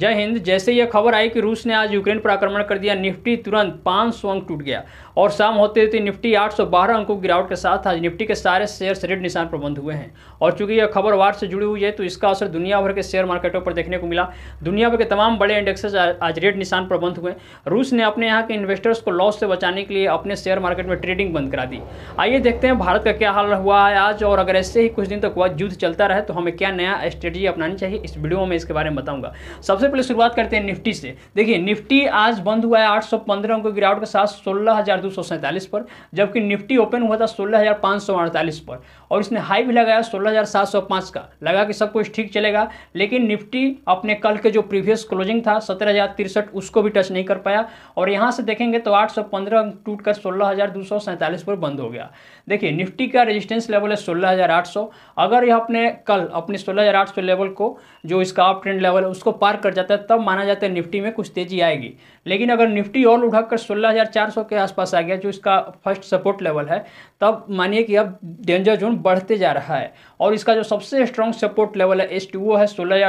जय हिंद जैसे यह खबर आई कि रूस ने आज यूक्रेन पर आक्रमण कर दिया निफ्टी तुरंत 500 सौ अंक टूट गया और शाम होते होते निफ्टी 812 अंकों की गिरावट के साथ आज निफ्टी के सारे शेयर रेड निशान पर बंद हुए हैं और चूंकि यह खबर वार से जुड़ी हुई है तो इसका असर दुनिया भर के शेयर मार्केटों पर देखने को मिला दुनिया भर के तमाम बड़े इंडेक्सेज आज रेड निशान पर बंद हुए रूस ने अपने यहाँ के इन्वेस्टर्स को लॉस से बचाने के लिए अपने शेयर मार्केट में ट्रेडिंग बंद करा दी आइए देखते हैं भारत का क्या हाल हुआ है आज और अगर ऐसे ही कुछ दिन तक युद्ध चलता रहे तो हमें क्या नया स्ट्रेटेजी अपनानी चाहिए इस वीडियो में इसके बारे में बताऊंगा सबसे पहले शुरुआत करते हैं निफ्टी से देखिए निफ्टी आज बंद हुआ है आठ सौ पंद्रह अंक गिरावट के साथ सोलह हजार दो सौ सैंतालीस पर जबकि निफ्टी ओपन हुआ था सोलह हजार पाँच सौ अड़तालीस पर और इसने हाई भी लगाया सोलह हजार सात सौ पाँच का लगा कि सब कुछ ठीक चलेगा लेकिन निफ्टी अपने कल के जो प्रीवियस क्लोजिंग था सत्रह हजार तिरसठ उसको भी टच नहीं कर पाया और यहाँ से देखेंगे तो आठ सौ पंद्रह अंक टूट कर सोलह हजार दो सौ सैंतालीस पर बंद हो गया देखिए निफ्टी का रेजिस्टेंस लेवल है सोलह हजार आठ सौ अगर यह अपने कल अपने सोलह हजार आठ सौ लेवल को जो इसका अप ट्रेंड लेवल है उसको पार कर कर जाता है तब माना जाता है निफ्टी में कुछ तेजी आएगी लेकिन अगर निफ्टी और उठाकर 16,400 के आसपास आ गया जो इसका फर्स्ट सपोर्ट लेवल है तब मानिए कि अब डेंजर जोन बढ़ते जा रहा है और इसका जो सबसे स्ट्रॉन्ग सपोर्ट लेवल है एस वो है सोलह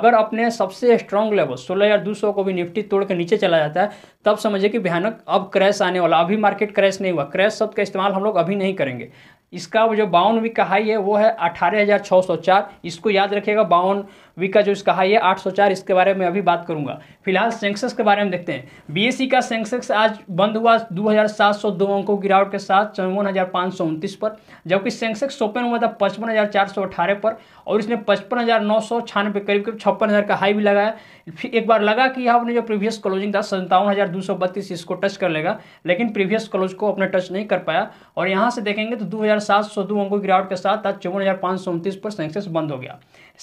अगर अपने सबसे स्ट्रॉन्ग लेवल सोलह को भी निफ्टी तोड़ के नीचे चला जाता है तब समझिए कि भयानक अब क्रैश आने वाला अभी मार्केट क्रैश नहीं हुआ क्रैश शब्द का इस्तेमाल हम लोग अभी नहीं करेंगे इसका जो बावन वीक का हाई है वो है अठारह इसको याद रखिएगा बावन वीक का जो इसका हाई है 804 इसके बारे में अभी बात करूंगा फिलहाल सेंसेक्स के बारे में देखते हैं बीएसई का सेंसेक्स आज बंद हुआ 2702 अंकों गिरावट के साथ चौवन पर जबकि सेंसेक्स ओपन हुआ था पचपन पर और इसने पचपन करीब करीब छप्पन का हाई भी लगाया फिर एक बार लगा कि आपने जो प्रीवियस क्लोजिंग था संतावन इसको टच कर लेगा लेकिन प्रीवियस क्लोज को अपने टच नहीं कर पाया और यहाँ से देखेंगे तो दो अंकों की गिरावट के साथ आज चौवन पर सेंसेक्स बंद हो गया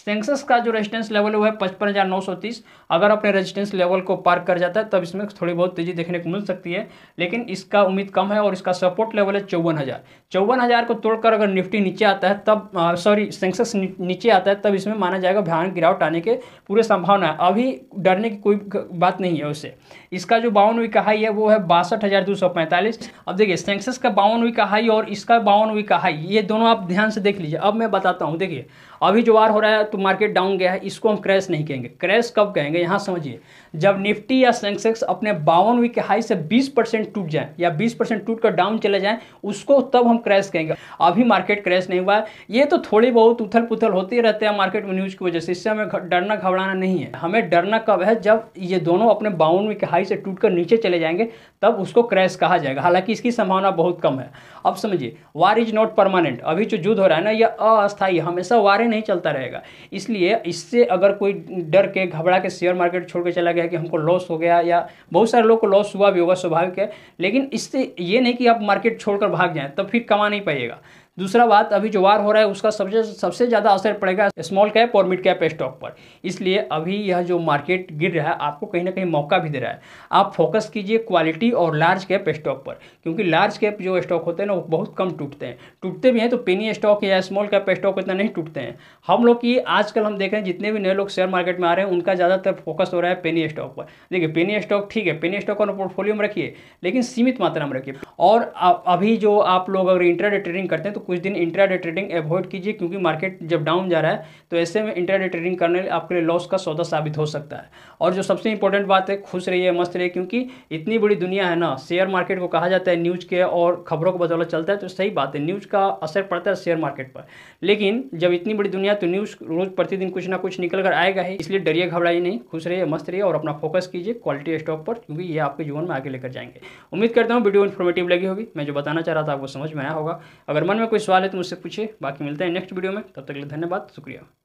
सेंसेक्स का जो रेजिस्टेंस लेवल वो है पचपन हज़ार नौ सौ तीस अगर अपने रेजिस्टेंस लेवल को पार कर जाता है तब इसमें थोड़ी बहुत तेज़ी देखने को मिल सकती है लेकिन इसका उम्मीद कम है और इसका सपोर्ट लेवल है चौवन हज़ार चौवन हज़ार को तोड़कर अगर निफ्टी नीचे आता है तब सॉरी सेंसेक्स नीचे आता है तब इसमें माना जाएगा भयानक गिरावट आने के पूरे संभावना है अभी डरने की कोई बात नहीं है उससे इसका जो बावन हुई हाई है वो है बासठ हज़ार दो सौ पैंतालीस अब देखिए सेंसेक्स का बावन हुई हाई और इसका बावन हुई हाई ये दोनों आप ध्यान से देख लीजिए अब मैं बताता हूँ देखिए अभी जो वार हो रहा है तो मार्केट डाउन गया है इसको हम क्रैश नहीं कहेंगे क्रैश कब कहेंगे यहाँ समझिए जब निफ्टी या सेंसेक्स अपने बावन वीक के हाई से 20 परसेंट टूट जाए या 20 परसेंट टूट कर डाउन चले जाए उसको तब हम क्रैश कहेंगे अभी मार्केट क्रैश नहीं हुआ है ये तो थोड़ी बहुत उथल पुथल होते रहते हैं मार्केट में न्यूज़ की वजह से इससे हमें डरना घबराना नहीं है हमें डरना कब है जब ये दोनों अपने बावन वीक के हाई से टूट कर नीचे चले जाएंगे तब उसको क्रैश कहा जाएगा हालांकि इसकी संभावना बहुत कम है अब समझिए वार इज नॉट परमानेंट अभी जो युद्ध हो रहा है ना यह अस्थायी हमेशा वारे नहीं चलता रहेगा इसलिए इससे अगर कोई डर के घबरा के शेयर मार्केट छोड़ के चला गया कि हमको लॉस हो गया या बहुत सारे लोग को लॉस हुआ भी होगा स्वाभाविक है लेकिन इससे ये नहीं कि आप मार्केट छोड़कर भाग जाएँ तो फिर कमा नहीं पाइएगा दूसरा बात अभी जो वार हो रहा है उसका सबसे सबसे ज़्यादा असर पड़ेगा स्मॉल कैप और मिड कैप स्टॉक पर इसलिए अभी यह जो मार्केट गिर रहा है आपको कहीं ना कहीं मौका भी दे रहा है आप फोकस कीजिए क्वालिटी और लार्ज कैप स्टॉक पर क्योंकि लार्ज कैप जो स्टॉक होते हैं ना वो बहुत कम टूटते हैं टूटते भी हैं तो पेनी स्टॉक या स्मॉल कैप स्टॉक इतना नहीं टूटते हैं हम लोग की आजकल हम देख रहे हैं जितने भी नए लोग शेयर मार्केट में आ रहे हैं उनका ज़्यादातर फोकस हो रहा है पेनी स्टॉक पर देखिए पेनी स्टॉक ठीक है पेनी स्टॉक अपना पोर्टफोलियो में रखिए लेकिन सीमित मात्रा में रखिए और अभी जो आप लोग अगर इंटरनेट ट्रेडिंग करते हैं तो कुछ दिन इंट्राडे ट्रेडिंग एवॉइड कीजिए क्योंकि मार्केट जब डाउन जा रहा है तो ऐसे में इंट्राडे ट्रेडिंग करने आपके लिए लॉस का सौदा साबित हो सकता है और जो सबसे इंपॉर्टेंट बात है खुश रहिए मस्त रहिए क्योंकि इतनी बड़ी दुनिया है ना शेयर मार्केट को कहा जाता है न्यूज़ के और खबरों को बदौलत चलता है तो सही बात है न्यूज़ का असर पड़ता है शेयर मार्केट पर लेकिन जब इतनी बड़ी दुनिया तो न्यूज़ रोज़ प्रतिदिन कुछ ना कुछ निकल कर आएगा ही इसलिए डरिए घबराइए नहीं खुश रहिए मस्त रहिए और अपना फोकस कीजिए क्वालिटी स्टॉक पर क्योंकि ये आपके जीवन में आगे लेकर जाएंगे उम्मीद करता हूँ वीडियो इन्फॉर्मेटिव लगी होगी मैं जो बताना चाह रहा था आपको समझ में आया होगा अगर मन में कोई सवाल है तो मुझसे पूछिए बाकी मिलते हैं नेक्स्ट वीडियो में तब तक के लिए धन्यवाद शुक्रिया